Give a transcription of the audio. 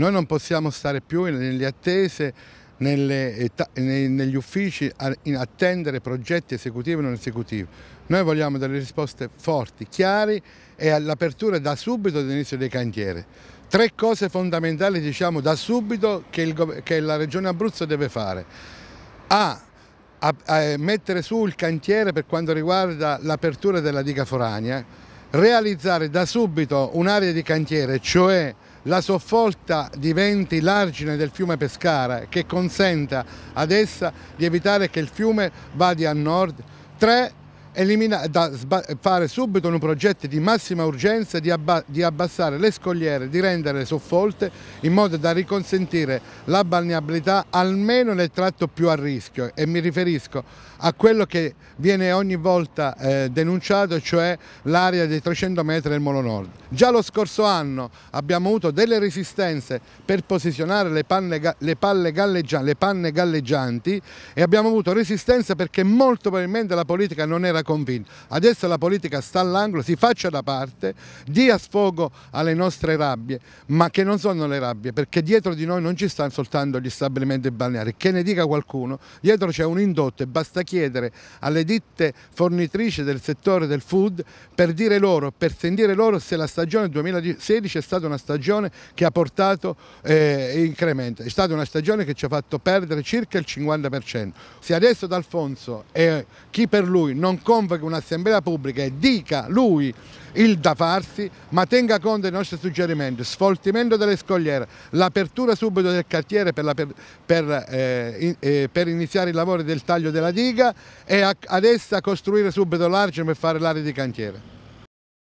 Noi non possiamo stare più nelle attese, nelle, negli uffici a, attendere progetti esecutivi o non esecutivi. Noi vogliamo delle risposte forti, chiare e all'apertura da subito dell'inizio dei cantieri. Tre cose fondamentali diciamo da subito che, il, che la Regione Abruzzo deve fare. A. A, a mettere su il cantiere per quanto riguarda l'apertura della diga forania realizzare da subito un'area di cantiere, cioè la soffolta venti l'argine del fiume Pescara che consenta ad essa di evitare che il fiume vada a nord. 3 da, fare subito un progetto di massima urgenza di, abba, di, abbassare le scogliere, di renderle soffolte in modo da riconsentire la balneabilità almeno nel tratto più a rischio e mi riferisco a quello che viene ogni volta eh, denunciato cioè l'area dei 300 metri del Molo Nord. Già lo scorso anno abbiamo avuto delle resistenze per posizionare le, panne, le, galleggianti, le panne galleggianti e abbiamo avuto resistenze perché molto probabilmente la politica non era convinto. Adesso la politica sta all'angolo, si faccia da parte, dia sfogo alle nostre rabbie, ma che non sono le rabbie, perché dietro di noi non ci stanno soltanto gli stabilimenti balneari, che ne dica qualcuno, dietro c'è un indotto e basta chiedere alle ditte fornitrici del settore del food per dire loro, per sentire loro se la stagione 2016 è stata una stagione che ha portato eh, incremento, è stata una stagione che ci ha fatto perdere circa il 50%. Se adesso D'Alfonso e chi per lui non convochi un'assemblea pubblica e dica lui il da farsi, ma tenga conto dei nostri suggerimenti, sfoltimento delle scogliere, l'apertura subito del cartiere per, la, per, per, eh, in, eh, per, iniziare i lavori del taglio della diga e a, ad essa costruire subito l'argine per fare l'area di cantiere.